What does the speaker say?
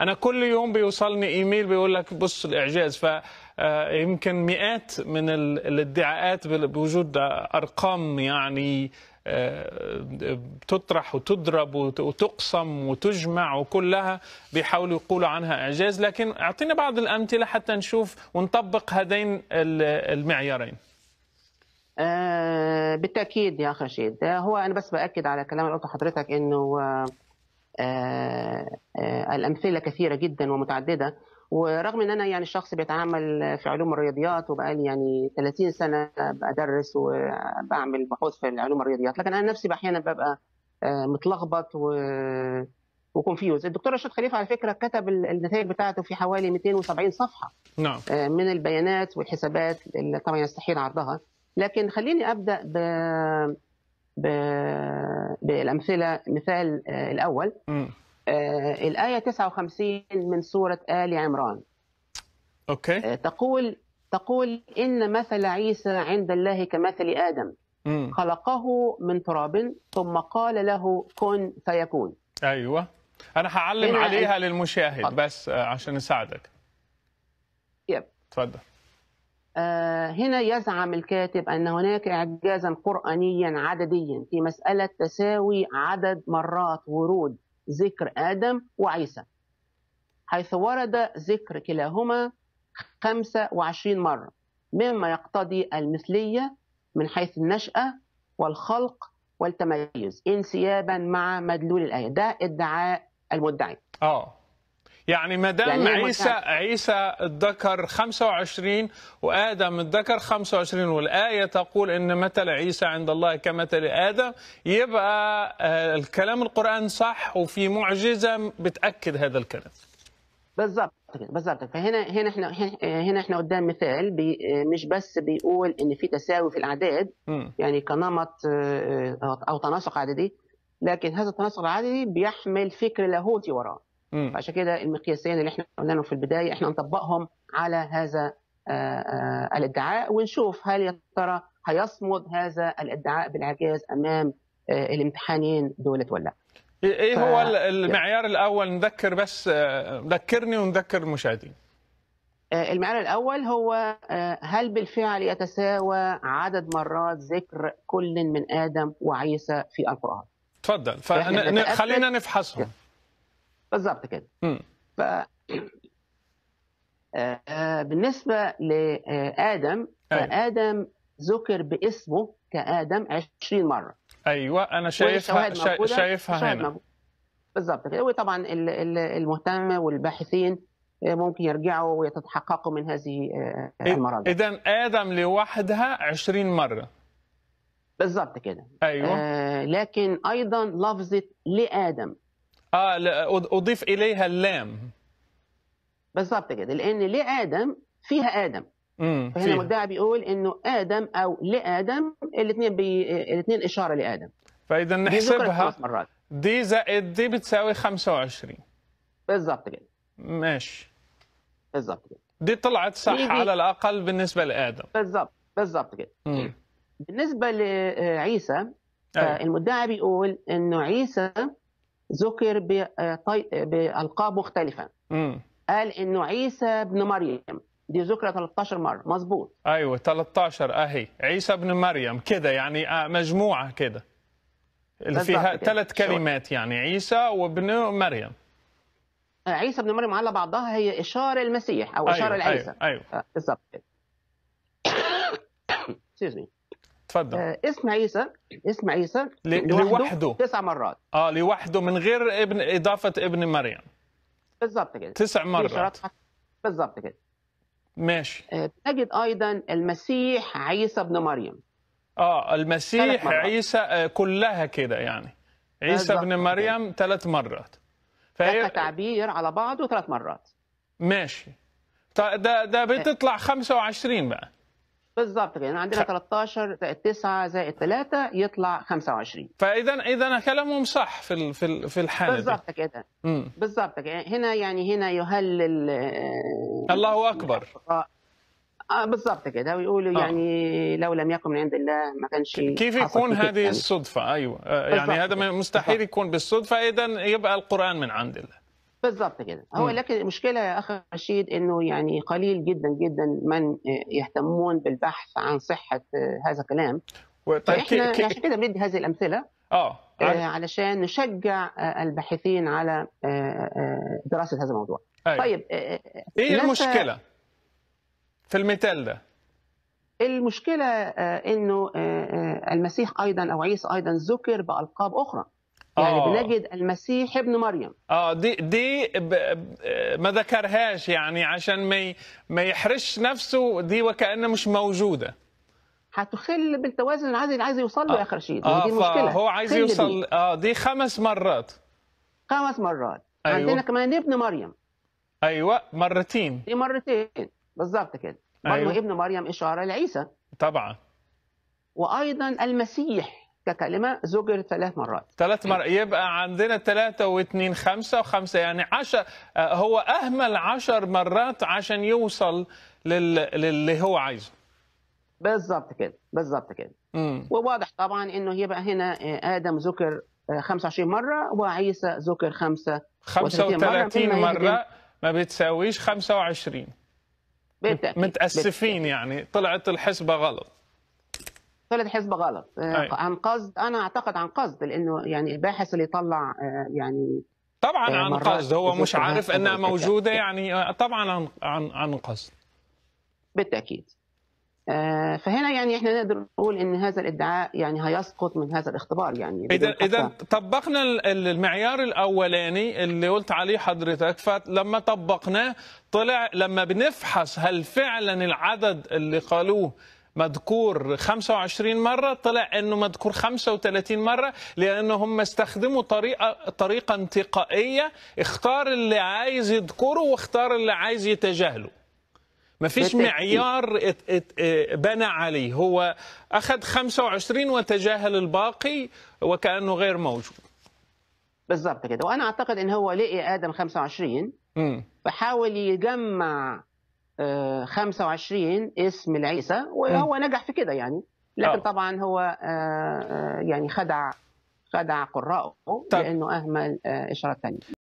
انا كل يوم بيوصلني ايميل بيقول لك بص الاعجاز ف آه، يمكن مئات من الادعاءات بوجود ارقام يعني آه، تطرح وتضرب وتقسم وتجمع وكلها بيحاولوا يقولوا عنها اعجاز لكن اعطينا بعض الامثله حتى نشوف ونطبق هذين المعيارين آه، بالتاكيد يا خشيد هو انا بس باكد على كلام اللي قلته حضرتك انه آه، آه، الامثله كثيره جدا ومتعدده ورغم ان انا يعني شخص بيتعامل في علوم الرياضيات وبقالي يعني 30 سنه بدرس وبعمل بحوث في علوم الرياضيات لكن انا نفسي احيانا ببقى آه، متلخبط و وكونفيوز الدكتور رشاد خليفه على فكره كتب النتائج بتاعته في حوالي 270 صفحه نعم. من البيانات والحسابات اللي طبعا يستحيل عرضها لكن خليني ابدا ب... بالامثله مثال آه، الاول م. آه، الايه 59 من سوره ال عمران اوكي آه، تقول تقول ان مثل عيسى عند الله كمثل ادم م. خلقه من تراب ثم قال له كن فيكون ايوه انا هعلم عليها للمشاهد بس عشان اساعدك يب تفضل آه، هنا يزعم الكاتب أن هناك إعجازا قرآنيا عدديا في مسألة تساوي عدد مرات ورود ذكر آدم وعيسى حيث ورد ذكر كلاهما 25 مرة مما يقتضي المثلية من حيث النشأة والخلق والتميز انسيابا مع مدلول الآية ده ادعاء المدعي اه يعني ما دام يعني إيه عيسى عيسى اتذكر 25 وادم اتذكر 25 والايه تقول ان مثل عيسى عند الله كمثل ادم يبقى آه، الكلام القران صح وفي معجزه بتاكد هذا الكلام بالظبط بالضبط بالظبط فهنا هنا احنا هنا احنا قدام مثال بي آه، مش بس بيقول ان في تساوي في الاعداد يعني كنمط آه، او تناسق عددي لكن هذا التناسق العددي بيحمل فكر لاهوتي وراه فعشان كده المقياسين اللي احنا قلنا في البدايه احنا نطبقهم على هذا آه، آه، الادعاء ونشوف هل يا ترى هيصمد هذا الادعاء بالعجاز امام آه، الامتحانين دولت ولا ايه, إيه ف... هو المعيار الاول نذكر بس ذكرني ونذكر المشاهدين المعيار الاول هو هل بالفعل يتساوى عدد مرات ذكر كل من ادم وعيسى في القران تفضل فخلينا نفحصهم بالظبط كده ف آه، بالنسبة لآدم أيوه. آدم ذكر باسمه كآدم 20 مرة أيوة أنا شايفها شايفها, شايفها هنا بالظبط كده وطبعا المهتم والباحثين آه، ممكن يرجعوا ويتحققوا من هذه آه، المرض إذا آدم لوحدها 20 مرة بالظبط كده أيوة لكن أيضا لفظة لآدم اه اضيف اليها اللام بالظبط كده لان لادم فيها ادم امم فهنا مجدع بيقول انه ادم او لادم الاثنين بي... الاثنين اشاره لادم فاذا نحسبها دي, مرات. دي زائد دي بتساوي 25 بالظبط كده ماشي بالظبط كده دي طلعت صح دي... على الاقل بالنسبه لادم بالظبط بالظبط كده بالنسبه لعيسى أيوه. المدعي بيقول انه عيسى ذكر آه، آه، بألقاب مختلفة قال إنه عيسى بن مريم دي ذكرى 13 مرة مظبوط أيوة 13 أهي عيسى بن مريم كده يعني آه، مجموعة كده اللي فيها ثلاث كلمات يعني عيسى وابن مريم عيسى بن مريم على بعضها هي إشارة المسيح أو إشارة أيوة لعيسى أيوة, أيوة. بالظبط تفضل آه، اسم عيسى اسم عيسى لوحده تسع مرات اه لوحده من غير ابن اضافه ابن مريم بالظبط كده تسع مرات بالظبط كده ماشي آه، تجد نجد ايضا المسيح عيسى ابن مريم اه المسيح عيسى آه، كلها كده يعني عيسى ابن مريم ثلاث مرات فهي تعبير على بعضه ثلاث مرات ماشي طيب، ده ده بتطلع 25 بقى بالظبط كده يعني عندنا 13 زائد 9 زائد 3 يطلع 25 فاذا اذا كلامهم صح في في في الحاله بالظبط كده بالظبط كده يعني هنا يعني هنا يهلل آه، الله اكبر آه بالظبط كده ويقولوا آه. يعني لو لم يكن من عند الله ما كانش كيف يكون هذه يعني. الصدفه ايوه آه، يعني هذا مستحيل يكون بالصدفه اذا يبقى القران من عند الله بالظبط كده هو لكن المشكله يا اخ رشيد انه يعني قليل جدا جدا من يهتمون بالبحث عن صحه هذا الكلام طيب احنا كي... عشان كده بندي هذه الامثله اه, آه، علشان نشجع آه، الباحثين على آه، دراسه هذا الموضوع أيوة. طيب ايه المشكله في المثال ده المشكله انه المسيح ايضا او عيسى ايضا ذكر بالقاب اخرى يعني آه. بنجد المسيح ابن مريم اه دي دي ب... ما ذكرهاش يعني عشان ما ي... ما يحرش نفسه دي وكانها مش موجوده هتخل بالتوازن عايز اللي عايز يوصل له آه. يا اخي آه دي مشكله هو عايز يوصل دي. اه دي خمس مرات خمس مرات أيوة. عندنا كمان ابن مريم ايوه مرتين دي مرتين بالظبط كده برضه أيوة. ابن مريم اشاره لعيسى طبعا وايضا المسيح ككلمه زوجر ثلاث مرات ثلاث مرات يبقى عندنا ثلاثة واثنين خمسة وخمسة يعني عشر آه، هو أهمل عشر مرات عشان يوصل لل... للي هو عايزه بالظبط كده بالظبط كده مم. وواضح طبعا انه يبقى هنا آه، ادم ذكر 25 آه، مره وعيسى ذكر 5 35 مره, مرة ما بتساويش 25 بالتأكيد. متاسفين بالتأكيد. يعني طلعت الحسبه غلط طلعت حسبه غلط آه، أي. عن قصد انا اعتقد عن قصد لانه يعني الباحث اللي طلع آه، يعني طبعا آه، عن قصد هو مش عارف انها موجوده يعني طبعا عن عن قصد بالتاكيد فهنا يعني احنا نقدر نقول ان هذا الادعاء يعني هيسقط من هذا الاختبار يعني اذا اذا طبقنا المعيار الاولاني اللي قلت عليه حضرتك فلما طبقناه طلع لما بنفحص هل فعلا العدد اللي قالوه مذكور 25 مرة طلع أنه مذكور 35 مرة لأن هم استخدموا طريقة, طريقة انتقائية اختار اللي عايز يذكره واختار اللي عايز يتجاهله مفيش معيار ات ات اه بنى عليه هو أخذ 25 وتجاهل الباقي وكأنه غير موجود بالظبط كده وأنا أعتقد أن هو لقي آدم 25 فحاول يجمع 25 آه، اسم العيسى وهو م. نجح في كده يعني لكن آه. طبعا هو آه، يعني خدع خدع قراءه طيب. لانه اهمل اشاره ثانيه